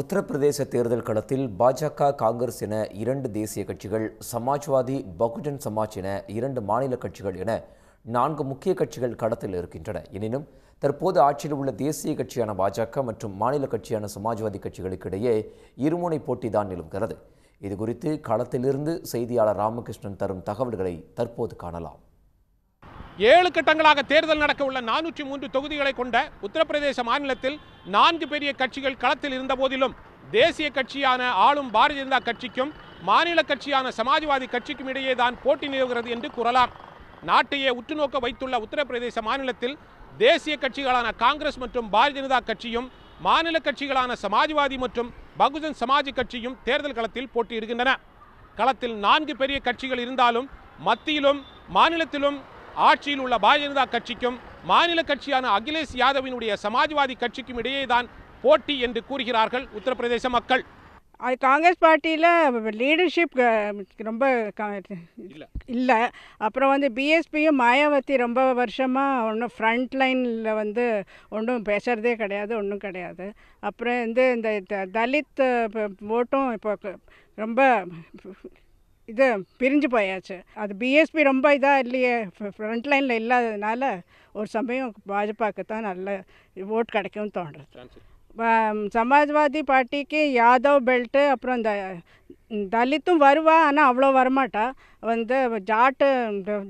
உத்தரப்பிரதேச தேர்தல் களத்தில் பாஜக காங்கிரஸ் என இரண்டு தேசிய கட்சிகள் சமாஜ்வாதி பகுஜன் சமாஜ் என இரண்டு மாநில கட்சிகள் என நான்கு முக்கிய கட்சிகள் களத்தில் இருக்கின்றன எனினும் தற்போது ஆட்சியில் உள்ள தேசிய கட்சியான பாஜக மற்றும் மாநில கட்சியான சமாஜ்வாதி கட்சிகளுக்கு இடையே இருமுனை போட்டி தான் நிலவுகிறது இதுகுறித்து களத்திலிருந்து செய்தியாளர் ராமகிருஷ்ணன் தரும் தகவல்களை தற்போது காணலாம் ஏழு கட்டங்களாக தேர்தல் நடக்க உள்ள நானூற்றி மூன்று தொகுதிகளை கொண்ட உத்தரப்பிரதேச மாநிலத்தில் நான்கு பெரிய கட்சிகள் களத்தில் இருந்த போதிலும் தேசிய கட்சியான ஆளும் பாரதிய ஜனதா கட்சிக்கும் மாநில கட்சியான சமாஜ்வாதி கட்சிக்கும் இடையே தான் போட்டி நிலவுகிறது என்று கூறலாம் நாட்டையே உற்றுநோக்க வைத்துள்ள உத்தரப்பிரதேச மாநிலத்தில் தேசிய கட்சிகளான காங்கிரஸ் மற்றும் பாரதிய ஜனதா கட்சியும் மாநில கட்சிகளான சமாஜ்வாதி மற்றும் பகுஜன் சமாஜ் கட்சியும் தேர்தல் களத்தில் போட்டியிடுகின்றன களத்தில் நான்கு பெரிய கட்சிகள் இருந்தாலும் மத்தியிலும் மாநிலத்திலும் ஆட்சியில் உள்ள பாரதிய ஜனதா கட்சிக்கும் மாநில கட்சியான அகிலேஷ் யாதவினுடைய சமாஜ்வாதி கட்சிக்கும் இடையே தான் போட்டி என்று கூறுகிறார்கள் உத்தரப்பிரதேச மக்கள் அது காங்கிரஸ் பார்ட்டியில் லீடர்ஷிப் ரொம்ப இல்லை அப்புறம் வந்து பிஎஸ்பியும் மாயாவதி ரொம்ப வருஷமாக ஒன்றும் ஃப்ரண்ட் லைனில் வந்து ஒன்றும் பேசுகிறதே கிடையாது ஒன்றும் கிடையாது அப்புறம் வந்து இந்த தலித் ஓட்டும் இப்போ ரொம்ப இது பிரிஞ்சு போயாச்சு அது பிஎஸ்பி ரொம்ப இதாக இல்லையே ஃப்ரண்ட் லைனில் இல்லாததுனால ஒரு சமயம் பாஜகவுக்கு தான் நல்ல ஓட் கிடைக்கும்னு தோன்றுறது சமாஜ்வாதி பார்ட்டிக்கு யாதவ் பெல்ட்டு அப்புறம் இந்த தலித்தும் வருவா ஆனால் அவ்வளோ வரமாட்டா வந்து ஜாட்டு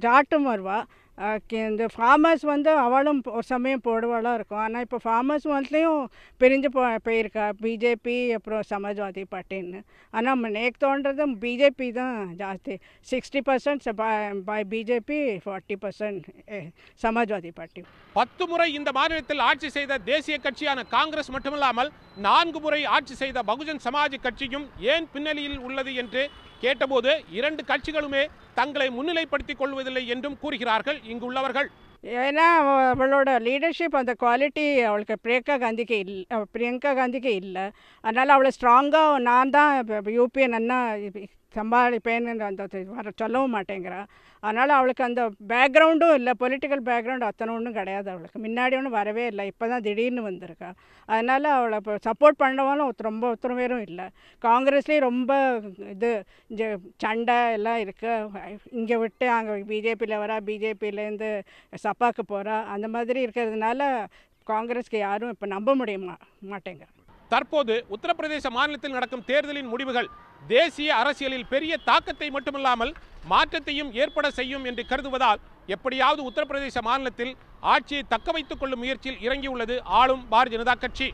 ஜாட்டும் வருவாள் இந்த ஃபார்மர்ஸ் வந்து அவளும் ஒரு சமயம் போடுவாளாக இருக்கும் ஆனால் இப்போ ஃபார்மர்ஸ் வந்துலையும் பிரிஞ்சு போ போயிருக்கா பிஜேபி அப்புறம் சமாஜ்வாதி பார்ட்டின்னு ஆனால் நேக் தோன்றதும் பிஜேபி தான் ஜாஸ்தி சிக்ஸ்டி பர்சன்ட் பாய் BJP forty percent Samajwadi party பத்து முறை இந்த மாநிலத்தில் ஆட்சி செய்த தேசிய கட்சியான காங்கிரஸ் மட்டுமில்லாமல் நான்கு முறை ஆட்சி செய்த பகுஜன் சமாஜ் கட்சியும் ஏன் பின்னணியில் உள்ளது என்று கேட்டபோது இரண்டு கட்சிகளுமே தங்களை முன்னிலைப்படுத்திக் கொள்வதில்லை என்றும் கூறுகிறார்கள் இங்குள்ளவர்கள் ஏன்னா அவளோட லீடர்ஷிப் அந்த குவாலிட்டி அவளுக்கு பிரியங்கா காந்திக்கு இல்லை பிரியங்கா காந்திக்கு இல்லை அதனால் அவளை ஸ்ட்ராங்காக நான் தான் யூபிஎன் அண்ணா சம்பாதிப்பேன்னு அந்த வர சொல்லவும் மாட்டேங்கிறான் அதனால் அவளுக்கு அந்த பேக்ரவுண்டும் இல்லை பொலிட்டிக்கல் பேக்ரவுண்டு அத்தனை ஒன்றும் கிடையாது அவளுக்கு முன்னாடி ஒன்றும் வரவே இல்லை இப்போ தான் திடீர்னு வந்திருக்கா அதனால் அவளை இப்போ சப்போர்ட் பண்ணவாலும் ரொம்ப ஒருத்தரும் பேரும் இல்லை காங்கிரஸ்லேயும் ரொம்ப இது சண்டை எல்லாம் இருக்குது இங்கே விட்டு அங்கே பிஜேபியில் வரா பிஜேபியிலேருந்து சப்பாக்கு போகிறா அந்த மாதிரி இருக்கிறதுனால காங்கிரஸ்க்கு யாரும் இப்போ நம்ப முடிய மாட்டேங்க தற்போது உத்தரப்பிரதேச மாநிலத்தில் நடக்கும் தேர்தலின் முடிவுகள் தேசிய அரசியலில் பெரிய தாக்கத்தை மட்டுமல்லாமல் மாற்றத்தையும் ஏற்பட செய்யும் என்று கருதுவதால் எப்படியாவது உத்தரப்பிரதேச மாநிலத்தில் ஆட்சியை தக்க வைத்துக் கொள்ளும் முயற்சியில் இறங்கியுள்ளது ஆளும் பாரதிய ஜனதா கட்சி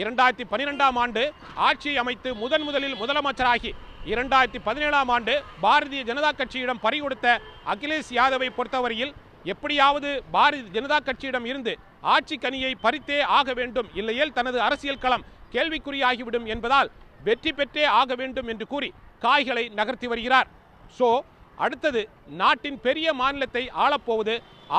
இரண்டாயிரத்தி பன்னிரெண்டாம் ஆண்டு ஆட்சியை அமைத்து முதன் முதலில் முதலமைச்சராகி இரண்டாயிரத்தி பதினேழாம் ஆண்டு பாரதிய ஜனதா கட்சியிடம் பறிகொடுத்த அகிலேஷ் யாதவை பொறுத்தவரையில் எப்படியாவது பாரதிய ஜனதா கட்சியிடம் இருந்து ஆட்சி கனியை பறித்தே ஆக வேண்டும் இல்லையேல் தனது அரசியல் களம் கேள்விக்குறியாகிவிடும் என்பதால் வெற்றி பெற்றே ஆக வேண்டும் என்று கூறி காய்களை நகர்த்தி வருகிறார் சோ அடுத்தது நாட்டின் பெரிய மாநிலத்தை ஆளப்போவது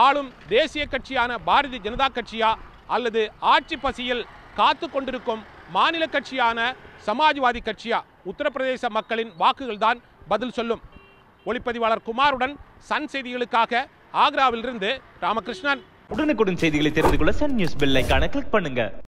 ஆளும் தேசிய கட்சியான பாரதிய ஜனதா கட்சியா அல்லது ஆட்சி பசியில் காத்து கொண்டிருக்கும் மாநில கட்சியான சமாஜ்வாதி கட்சியா உத்தரப்பிரதேச மக்களின் வாக்குகள் தான் பதில் சொல்லும் ஒளிப்பதிவாளர் குமாருடன் சன் செய்திகளுக்காக ஆக்ராவிலிருந்து ராமகிருஷ்ணன் உடனுக்குடன் செய்திகளை தெரிந்து கொள்ள சன் நியூஸ் பெல் கிளிக் பண்ணுங்க